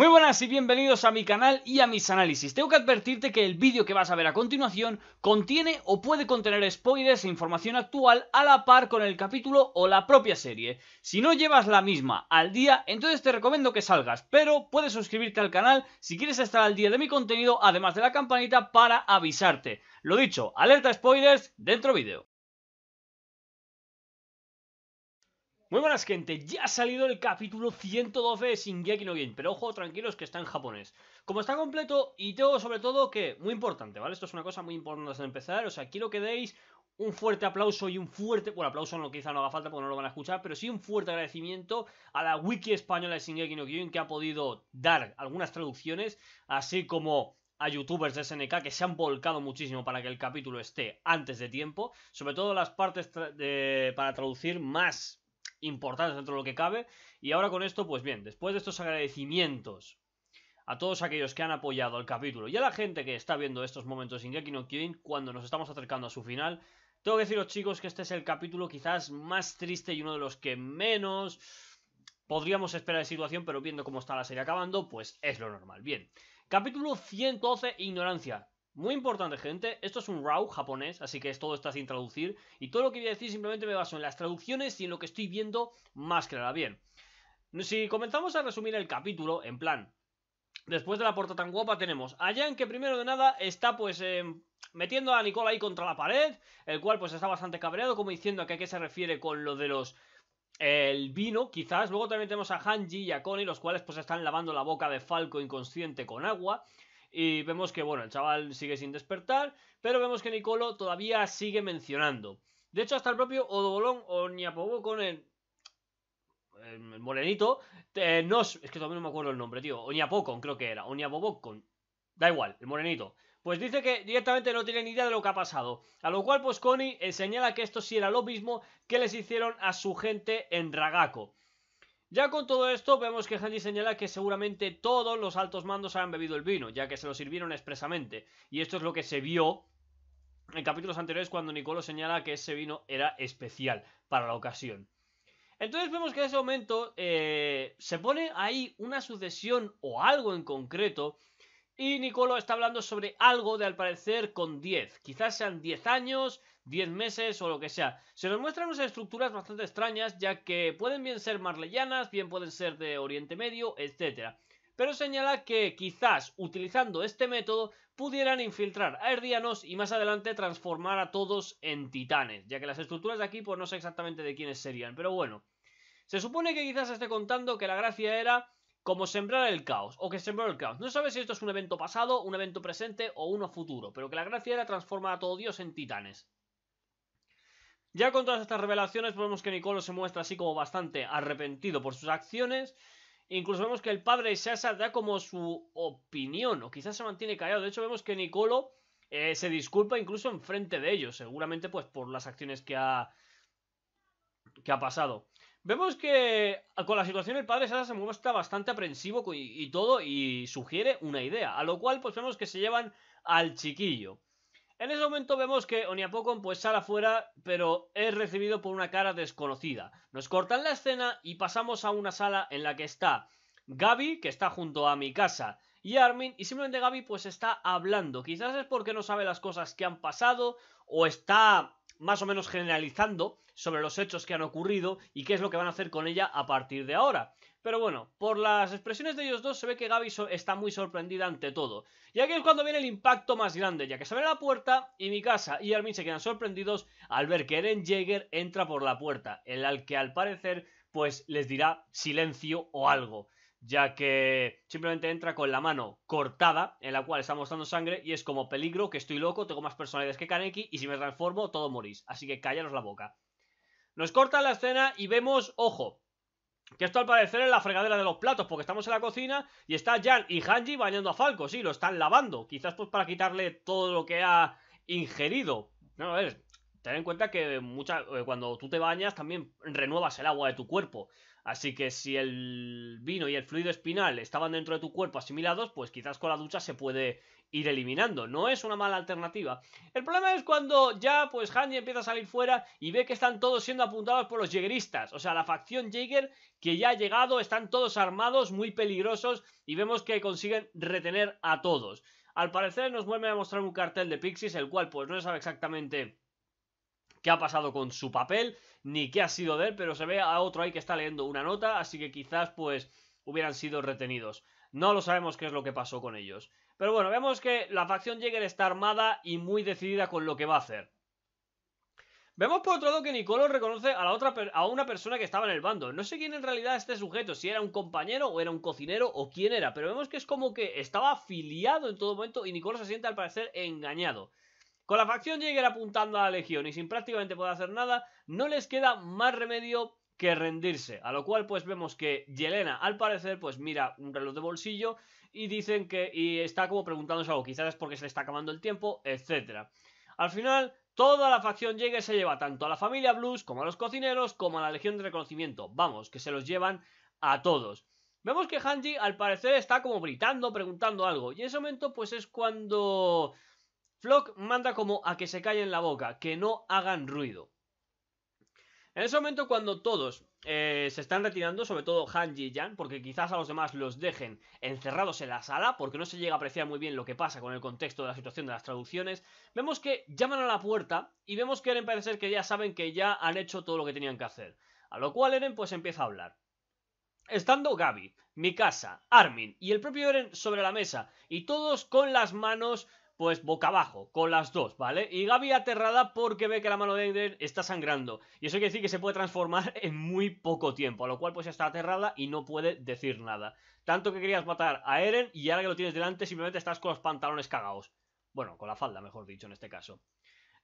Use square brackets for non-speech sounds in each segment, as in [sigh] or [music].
Muy buenas y bienvenidos a mi canal y a mis análisis. Tengo que advertirte que el vídeo que vas a ver a continuación contiene o puede contener spoilers e información actual a la par con el capítulo o la propia serie. Si no llevas la misma al día, entonces te recomiendo que salgas, pero puedes suscribirte al canal si quieres estar al día de mi contenido, además de la campanita para avisarte. Lo dicho, alerta spoilers, dentro vídeo. Muy buenas gente, ya ha salido el capítulo 112 de Shingeki no Gen, pero ojo, tranquilos que está en japonés. Como está completo y tengo sobre todo que, muy importante, ¿vale? Esto es una cosa muy importante de empezar, o sea, quiero que deis un fuerte aplauso y un fuerte, bueno, aplauso no quizá no haga falta porque no lo van a escuchar, pero sí un fuerte agradecimiento a la wiki española de Shingeki no Gen que ha podido dar algunas traducciones, así como a youtubers de SNK que se han volcado muchísimo para que el capítulo esté antes de tiempo, sobre todo las partes para traducir más importantes dentro de lo que cabe. Y ahora con esto, pues bien, después de estos agradecimientos a todos aquellos que han apoyado el capítulo y a la gente que está viendo estos momentos en Geki no cuando nos estamos acercando a su final, tengo que deciros chicos que este es el capítulo quizás más triste y uno de los que menos podríamos esperar de situación, pero viendo cómo está la serie acabando, pues es lo normal. Bien, capítulo 112, Ignorancia. Muy importante, gente, esto es un RAW japonés, así que es, todo está sin traducir. Y todo lo que voy a decir simplemente me baso en las traducciones y en lo que estoy viendo más que nada Bien, si comenzamos a resumir el capítulo, en plan, después de la puerta tan guapa tenemos a Jan que primero de nada está pues em, metiendo a Nicole ahí contra la pared, el cual pues está bastante cabreado como diciendo a qué se refiere con lo de los el vino, quizás. Luego también tenemos a Hanji y a Connie, los cuales pues están lavando la boca de Falco inconsciente con agua. Y vemos que, bueno, el chaval sigue sin despertar, pero vemos que Nicolo todavía sigue mencionando. De hecho, hasta el propio Odobolón o Niapobo con el, el morenito, eh, no es que todavía no me acuerdo el nombre, tío, Oñapocon creo que era, con da igual, el morenito, pues dice que directamente no tiene ni idea de lo que ha pasado. A lo cual, pues Connie eh, señala que esto sí era lo mismo que les hicieron a su gente en Ragaco. Ya con todo esto vemos que Handy señala que seguramente todos los altos mandos han bebido el vino, ya que se lo sirvieron expresamente, y esto es lo que se vio en capítulos anteriores cuando Nicolo señala que ese vino era especial para la ocasión. Entonces vemos que en ese momento eh, se pone ahí una sucesión o algo en concreto y Nicolo está hablando sobre algo de al parecer con 10. Quizás sean 10 años, 10 meses o lo que sea. Se nos muestran unas estructuras bastante extrañas, ya que pueden bien ser marleyanas, bien pueden ser de Oriente Medio, etc. Pero señala que quizás utilizando este método pudieran infiltrar a Erdianos. y más adelante transformar a todos en titanes, ya que las estructuras de aquí pues no sé exactamente de quiénes serían, pero bueno. Se supone que quizás esté contando que la gracia era como sembrar el caos o que sembró el caos. No sabes si esto es un evento pasado, un evento presente o uno futuro, pero que la gracia era transformar a todo Dios en titanes. Ya con todas estas revelaciones vemos que Nicolo se muestra así como bastante arrepentido por sus acciones. Incluso vemos que el padre Sasa da como su opinión, o quizás se mantiene callado. De hecho, vemos que Nicolo eh, se disculpa incluso enfrente de ellos, seguramente pues por las acciones que ha, que ha pasado. Vemos que ah, con la situación el padre Sara se muestra bastante aprensivo y, todo y sugiere una idea, a lo cual pues vemos que se llevan al chiquillo. En ese momento vemos que Oniapokon pues sale afuera, pero es recibido por una cara desconocida. Nos cortan la escena y pasamos a una sala en la que está Gabi, que está junto a mi casa, y Armin, y simplemente Gabi pues está hablando. Quizás es porque no sabe las cosas que han pasado o está más o menos generalizando, sobre los hechos que han ocurrido y qué es lo que van a hacer con ella a partir de ahora. Pero bueno, por las expresiones de ellos dos se ve que Gaby está muy sorprendida ante todo. Y aquí es cuando viene el impacto más grande, ya que se abre la puerta y mi casa y Armin se quedan sorprendidos al ver que Eren Jaeger entra por la puerta, el al que al parecer pues les dirá silencio o algo ya que simplemente entra con la mano cortada, en la cual está mostrando sangre, y es como peligro, que estoy loco, tengo más personalidades que Kaneki, y si me transformo, todo morís. Así que callaros la boca. Nos corta la escena y vemos, ojo, que esto al parecer es la fregadera de los platos, porque estamos en la cocina y está Jan y Hanji bañando a Falco, sí, lo están lavando, quizás pues para quitarle todo lo que ha ingerido. No, a ver, ten en cuenta que eh, cuando tú te bañas también renuevas el agua de tu cuerpo. Así que si el vino y el fluido espinal estaban dentro de tu cuerpo asimilados, pues quizás con la ducha se puede ir eliminando. No es una mala alternativa. El problema es cuando ya, pues, Handy empieza a salir fuera y ve que están todos siendo apuntados por los Jägeristas. O sea, la facción Jäger que ya ha llegado, están todos armados, muy peligrosos y vemos que consiguen retener a todos. Al parecer nos vuelven a mostrar un cartel de Pixies, el cual, pues, no se sabe exactamente qué ha pasado con su papel ni qué ha sido de él, pero se ve a otro ahí que está leyendo una nota, así que quizás pues hubieran sido retenidos. No lo sabemos qué es lo que pasó con ellos. Pero bueno, vemos que la facción Jäger está armada y muy decidida con lo que va a hacer. Vemos por otro lado que Nicolás reconoce a, la otra a una persona que estaba en el bando. No sé quién en realidad este sujeto, si era un compañero o era un cocinero o quién era, pero vemos que es como que estaba afiliado en todo momento y Nicolo se siente al parecer engañado. Con la facción llega apuntando a la legión y sin prácticamente poder hacer nada, no les queda más remedio que rendirse, a lo cual pues vemos que Yelena al parecer pues mira un reloj de bolsillo y dicen que y está como preguntándose algo, quizás es porque se le está acabando el tiempo, etc. Al final Toda la facción y se lleva tanto a la familia Blues como a los cocineros como a la Legión de Reconocimiento. Vamos, que se los llevan a todos. Vemos que Hanji al parecer está como gritando, preguntando algo. Y en ese momento pues es cuando Flock manda como a que se callen la boca, que no hagan ruido. En ese momento cuando todos eh, se están retirando, sobre todo Hanji y Jan, porque quizás a los demás los dejen encerrados en la sala, porque no se llega a apreciar muy bien lo que pasa con el contexto de la situación de las traducciones, vemos que llaman a la puerta y vemos que Eren parece que ya saben que ya han hecho todo lo que tenían que hacer. A lo cual Eren pues empieza a hablar. Estando Gaby, Mikasa, Armin y el propio Eren sobre la mesa, y todos con las manos pues boca abajo, con las dos, ¿vale? Y Gaby aterrada porque ve que la mano de Eren está sangrando. Y eso quiere decir que se puede transformar [laughs] en muy poco tiempo, a lo cual pues está aterrada y no puede decir nada. Tanto que querías matar a Eren y ahora que lo tienes delante simplemente estás con los pantalones cagados. Bueno, con la falda, mejor dicho, en este caso.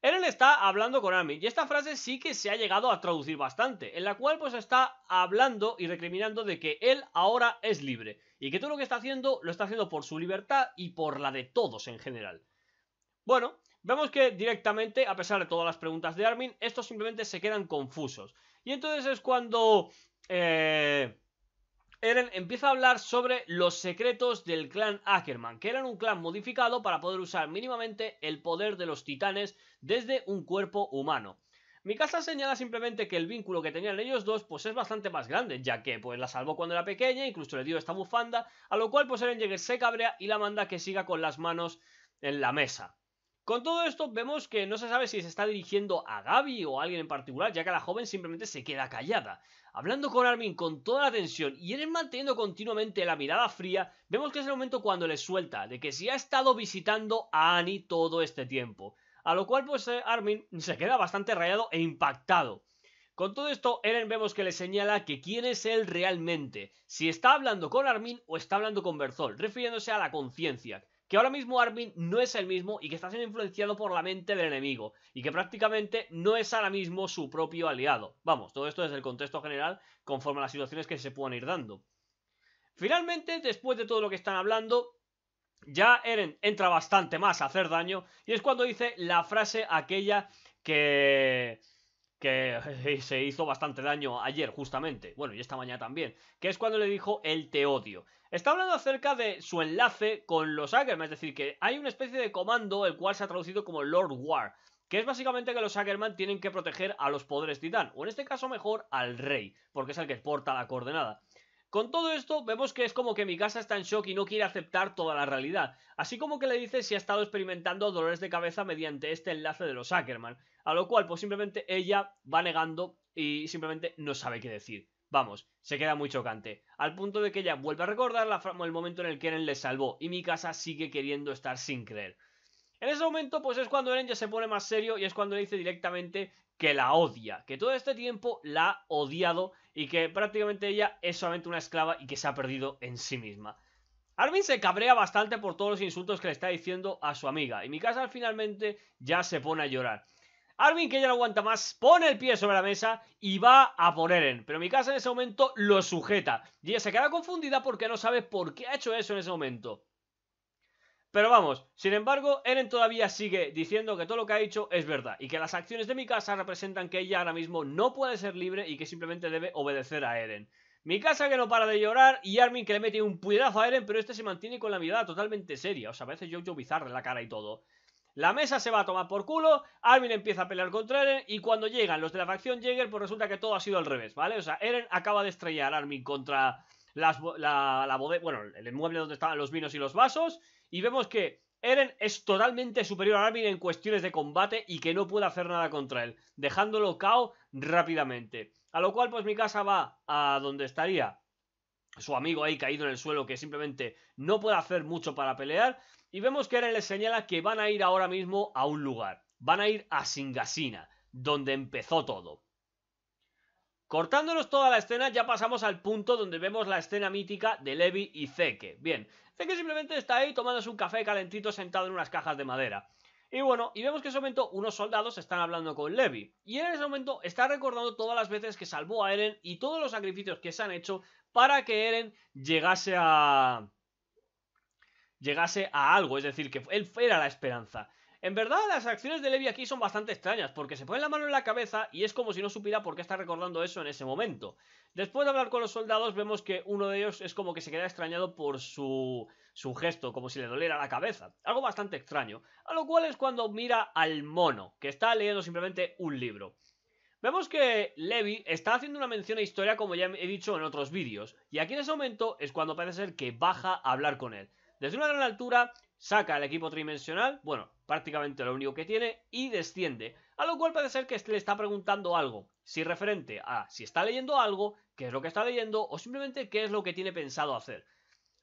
Eren está hablando con Armin y esta frase sí que se ha llegado a traducir bastante, en la cual pues está hablando y recriminando de que él ahora es libre y que todo lo que está haciendo lo está haciendo por su libertad y por la de todos en general. Bueno, vemos que directamente, a pesar de todas las preguntas de Armin, estos simplemente se quedan confusos. Y entonces es cuando... Eh... Eren empieza a hablar sobre los secretos del clan Ackerman, que eran un clan modificado para poder usar mínimamente el poder de los titanes desde un cuerpo humano. Mikasa señala simplemente que el vínculo que tenían ellos dos pues es bastante más grande, ya que pues la salvó cuando era pequeña, incluso le dio esta bufanda, a lo cual pues Eren y se cabrea y la manda que siga con las manos en la mesa. Con todo esto vemos que no se sabe si se está dirigiendo a Gaby o a alguien en particular, ya que la joven simplemente se queda callada. Hablando con Armin con toda la tensión y Eren manteniendo continuamente la mirada fría, vemos que es el momento cuando le suelta de que si ha estado visitando a Annie todo este tiempo. A lo cual pues eh, Armin se queda bastante rayado e impactado. Con todo esto, Eren vemos que le señala que quién es él realmente, si está hablando con Armin o está hablando con Berthold refiriéndose a la conciencia que ahora mismo Armin no es el mismo y que está siendo influenciado por la mente del enemigo y que prácticamente no es ahora mismo su propio aliado. Vamos, todo esto desde el contexto general conforme a las situaciones que se puedan ir dando. Finalmente, después de todo lo que están hablando, ya Eren entra bastante más a hacer daño y es cuando dice la frase aquella que que eh, [laughs] se hizo bastante daño ayer justamente, bueno y esta mañana también, que es cuando le dijo el te odio. Está hablando acerca de su enlace con los Ackerman, es decir, que hay una especie de comando el cual se ha traducido como Lord War, que es básicamente que los Ackerman tienen que proteger a los poderes titán, o en este caso mejor al rey, porque es el que porta la coordenada. Con todo esto, vemos que es como que mi casa está en shock y no quiere aceptar toda la realidad, así como que le dice si ha estado experimentando dolores de cabeza mediante este enlace de los Ackerman, a lo cual pues simplemente ella va negando y simplemente no sabe qué decir. Vamos, se queda muy chocante, al punto de que ella vuelve a recordar el momento en el que Eren le salvó y mi casa sigue queriendo estar sin creer. En ese momento, pues es cuando Eren ya se pone más serio y es cuando dice directamente que la odia, que todo este tiempo la ha odiado y que prácticamente ella es solamente una esclava y que se ha perdido en sí misma. Armin se cabrea bastante por todos los insultos que le está diciendo a su amiga y Mikasa finalmente ya se pone a llorar. Armin, que ya no aguanta más, pone el pie sobre la mesa y va a por Eren. Pero Mikasa en ese momento lo sujeta. Y ella se queda confundida porque no sabe por qué ha hecho eso en ese momento. Pero vamos, sin embargo, Eren todavía sigue diciendo que todo lo que ha hecho es verdad y que las acciones de Mikasa representan que ella ahora mismo no puede ser libre y que simplemente debe obedecer a Eren. Mikasa que no para de llorar y Armin que le mete un puñetazo a Eren, pero este se mantiene con la mirada totalmente seria. O sea, a veces yo bizarra bizarre la cara y todo. La mesa se va a tomar por culo, Armin empieza a pelear contra Eren y cuando llegan los de la facción Jäger, pues resulta que todo ha sido al revés, ¿vale? O sea, Eren acaba de estrellar a Armin contra las, la, la bodega, bueno, el mueble donde estaban los vinos y los vasos y vemos que Eren es totalmente superior a Armin en cuestiones de combate y que no puede hacer nada contra él, dejándolo cao rápidamente. A lo cual, pues mi casa va a donde estaría su amigo ahí caído en el suelo que simplemente no puede hacer mucho para pelear. Y vemos que Eren le señala que van a ir ahora mismo a un lugar. Van a ir a Singasina, donde empezó todo. Cortándonos toda la escena, ya pasamos al punto donde vemos la escena mítica de Levi y Zeke. Bien, que simplemente está ahí tomándose un café calentito sentado en unas cajas de madera. Y bueno, y vemos que en ese momento unos soldados están hablando con Levi. Y en ese momento está recordando todas las veces que salvó a Eren y todos los sacrificios que se han hecho para que Eren llegase a. llegase a algo. Es decir, que él era la esperanza. En verdad, las acciones de Levi aquí son bastante extrañas, porque se pone la mano en la cabeza y es como si no supiera por qué está recordando eso en ese momento. Después de hablar con los soldados, vemos que uno de ellos es como que se queda extrañado por su, su gesto, como si le doliera la cabeza. Algo bastante extraño. A lo cual es cuando mira al mono, que está leyendo simplemente un libro. Vemos que Levi está haciendo una mención a historia como ya he dicho en otros vídeos, y aquí en ese momento es cuando parece ser que baja a hablar con él. Desde una gran altura saca al equipo tridimensional, bueno, prácticamente lo único que tiene, y desciende. A lo cual parece ser que le está preguntando algo, si referente a si está leyendo algo, qué es lo que está leyendo, o simplemente qué es lo que tiene pensado hacer.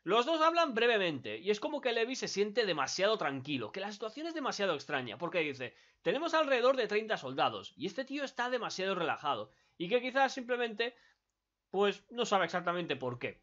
Los dos hablan brevemente, y es como que Levi se siente demasiado tranquilo, que la situación es demasiado extraña, porque dice, tenemos alrededor de 30 soldados, y este tío está demasiado relajado, y que quizás simplemente, pues no sabe exactamente por qué.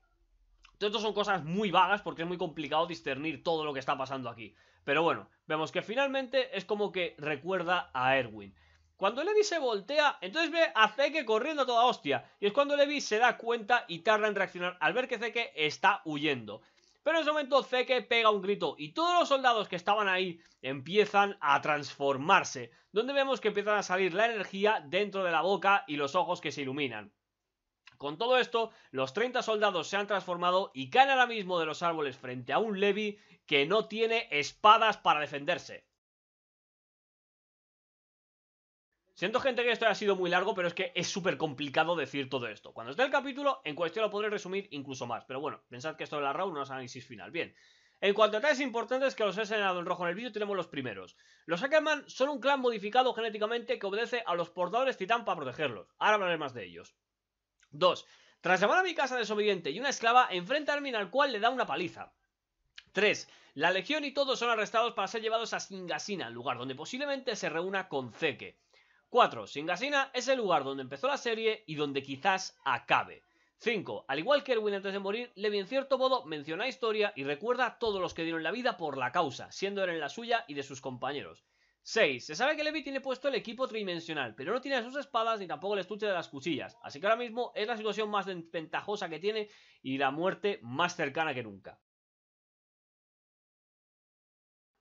Entonces son cosas muy vagas porque es muy complicado discernir todo lo que está pasando aquí. Pero bueno, vemos que finalmente es como que recuerda a Erwin. Cuando Levi se voltea, entonces ve a Zeke corriendo a toda hostia. Y es cuando Levi se da cuenta y tarda en reaccionar al ver que Zeke está huyendo. Pero en ese momento Zeke pega un grito y todos los soldados que estaban ahí empiezan a transformarse. Donde vemos que empiezan a salir la energía dentro de la boca y los ojos que se iluminan. Con todo esto, los 30 soldados se han transformado y caen ahora mismo de los árboles frente a un Levi que no tiene espadas para defenderse. Siento gente que esto ha sido muy largo, pero es que es súper complicado decir todo esto. Cuando esté el capítulo, en cuestión lo podré resumir incluso más. Pero bueno, pensad que esto de la raúl, no es análisis final. Bien. En cuanto a detalles importantes que los he señalado en rojo en el vídeo, tenemos los primeros. Los Ackerman son un clan modificado genéticamente que obedece a los portadores titán para protegerlos. Ahora hablaré más de ellos. 2. Tras llamar a mi casa desobediente y una esclava, enfrenta a Armin al cual le da una paliza. 3. La legión y todos son arrestados para ser llevados a Singasina, lugar donde posiblemente se reúna con Zeke. 4. Singasina es el lugar donde empezó la serie y donde quizás acabe. 5. Al igual que Erwin antes de morir, Levi en cierto modo menciona historia y recuerda a todos los que dieron la vida por la causa, siendo Eren la suya y de sus compañeros. 6. Se sabe que Levi tiene puesto el equipo tridimensional, pero no tiene sus espadas ni tampoco el estuche de las cuchillas, así que ahora mismo es la situación más ventajosa que tiene y la muerte más cercana que nunca.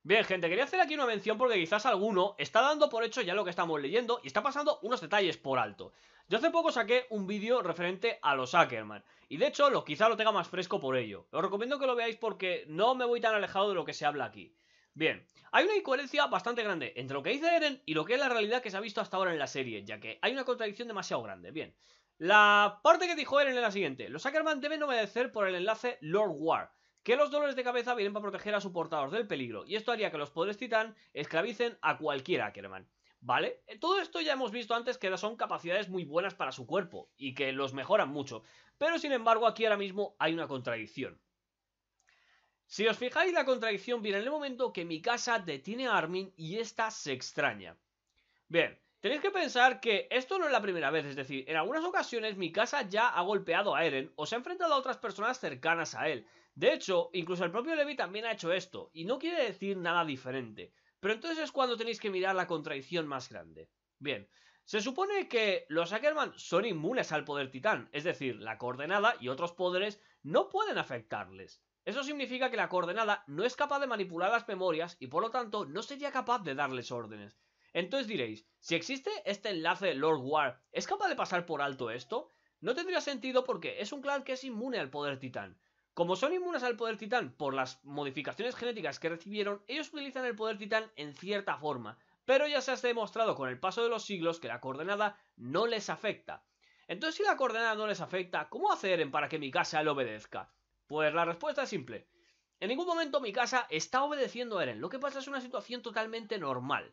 Bien, gente, quería hacer aquí una mención porque quizás alguno está dando por hecho ya lo que estamos leyendo y está pasando unos detalles por alto. Yo hace poco saqué un vídeo referente a los Ackerman, y de hecho lo, quizá lo tenga más fresco por ello. Os recomiendo que lo veáis porque no me voy tan alejado de lo que se habla aquí. Bien, hay una incoherencia bastante grande entre lo que dice Eren y lo que es la realidad que se ha visto hasta ahora en la serie, ya que hay una contradicción demasiado grande. Bien, la parte que dijo Eren es la siguiente: Los Ackerman deben obedecer por el enlace Lord War, que los dolores de cabeza vienen para proteger a su portador del peligro, y esto haría que los poderes titán esclavicen a cualquier Ackerman. ¿Vale? Eh, todo esto ya hemos visto antes que son capacidades muy buenas para su cuerpo y que los mejoran mucho, pero sin embargo aquí ahora mismo hay una contradicción. Si os fijáis, la contradicción viene en el momento que Mikasa detiene a Armin y esta se extraña. Bien, tenéis que pensar que esto no es la primera vez, es decir, en algunas ocasiones Mikasa ya ha golpeado a Eren o se ha enfrentado a otras personas cercanas a él. De hecho, incluso el propio Levi también ha hecho esto, y no quiere decir nada diferente. Pero entonces es cuando tenéis que mirar la contradicción más grande. Bien, se supone que los Ackerman son inmunes al poder titán, es decir, la coordenada y otros poderes no pueden afectarles. Eso significa que la coordenada no es capaz de manipular las memorias y por lo tanto no sería capaz de darles órdenes. Entonces diréis, si existe este enlace Lord War, ¿es capaz de pasar por alto esto? No tendría sentido porque es un clan que es inmune al poder titán. Como son inmunes al poder titán por las modificaciones genéticas que recibieron, ellos utilizan el poder titán en cierta forma, pero ya se ha demostrado con el paso de los siglos que la coordenada no les afecta. Entonces si la coordenada no les afecta, ¿cómo hacer para que mi casa le obedezca? Pues la respuesta es simple. En ningún momento mi casa está obedeciendo a Eren. Lo que pasa es una situación totalmente normal.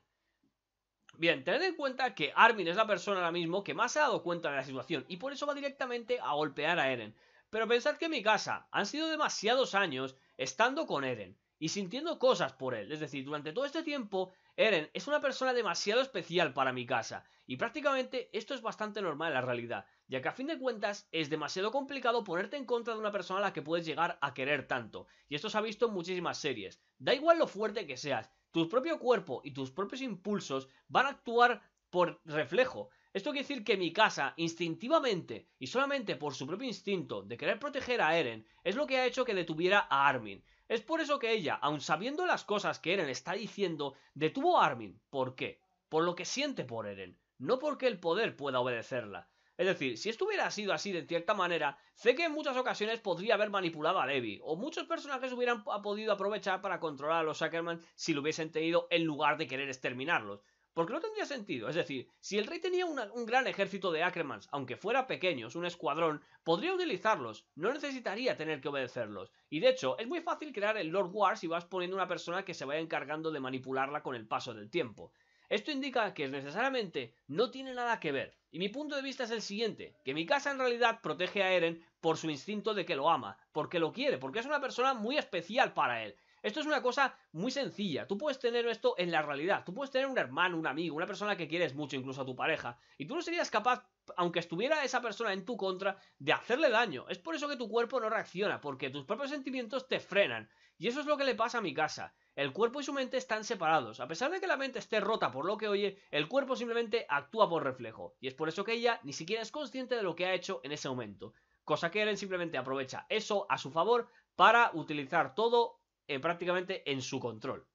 Bien, tened en cuenta que Armin es la persona ahora mismo que más se ha dado cuenta de la situación y por eso va directamente a golpear a Eren. Pero pensad que mi casa han sido demasiados años estando con Eren y sintiendo cosas por él. Es decir, durante todo este tiempo Eren es una persona demasiado especial para mi casa, y prácticamente esto es bastante normal en la realidad, ya que a fin de cuentas es demasiado complicado ponerte en contra de una persona a la que puedes llegar a querer tanto, y esto se ha visto en muchísimas series. Da igual lo fuerte que seas, tu propio cuerpo y tus propios impulsos van a actuar por reflejo, esto quiere decir que Mikasa, instintivamente y solamente por su propio instinto de querer proteger a Eren, es lo que ha hecho que detuviera a Armin. Es por eso que ella, aun sabiendo las cosas que Eren está diciendo, detuvo a Armin. ¿Por qué? Por lo que siente por Eren, no porque el poder pueda obedecerla. Es decir, si esto hubiera sido así de cierta manera, sé que en muchas ocasiones podría haber manipulado a Levi, o muchos personajes hubieran podido aprovechar para controlar a los Ackerman si lo hubiesen tenido en lugar de querer exterminarlos. Porque no tendría sentido. Es decir, si el rey tenía un gran ejército de Ackermans, aunque fuera pequeños, un escuadrón, podría utilizarlos. No necesitaría tener que obedecerlos. Y de hecho, es muy fácil crear el Lord Wars si vas poniendo una persona que se vaya encargando de manipularla con el paso del tiempo. Esto indica que necesariamente no tiene nada que ver. Y mi punto de vista es el siguiente, que mi casa en realidad protege a Eren por su instinto de que lo ama, porque lo quiere, porque es una persona muy especial para él. Esto es una cosa muy sencilla. Tú puedes tener esto en la realidad. Tú puedes tener un hermano, un amigo, una persona que quieres mucho, incluso a tu pareja. Y tú no serías capaz, aunque estuviera esa persona en tu contra, de hacerle daño. Es por eso que tu cuerpo no reacciona, porque tus propios sentimientos te frenan. Y eso es lo que le pasa a mi casa. El cuerpo y su mente están separados. A pesar de que la mente esté rota por lo que oye, el cuerpo simplemente actúa por reflejo. Y es por eso que ella ni siquiera es consciente de lo que ha hecho en ese momento. Cosa que Eren simplemente aprovecha eso a su favor para utilizar todo prácticamente en su control.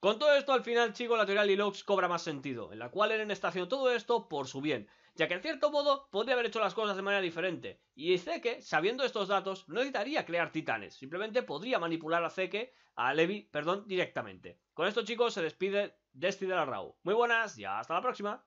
Con todo esto, al final, chicos, la teoría de Lilox cobra más sentido, en la cual Eren está haciendo todo esto por su bien, ya que en cierto modo podría haber hecho las cosas de manera diferente, y Zeke, sabiendo estos datos, no necesitaría crear titanes, simplemente podría manipular a Zeke, a Levi, perdón, directamente. Con esto, chicos, se despide Destiny de la Muy buenas y hasta la próxima.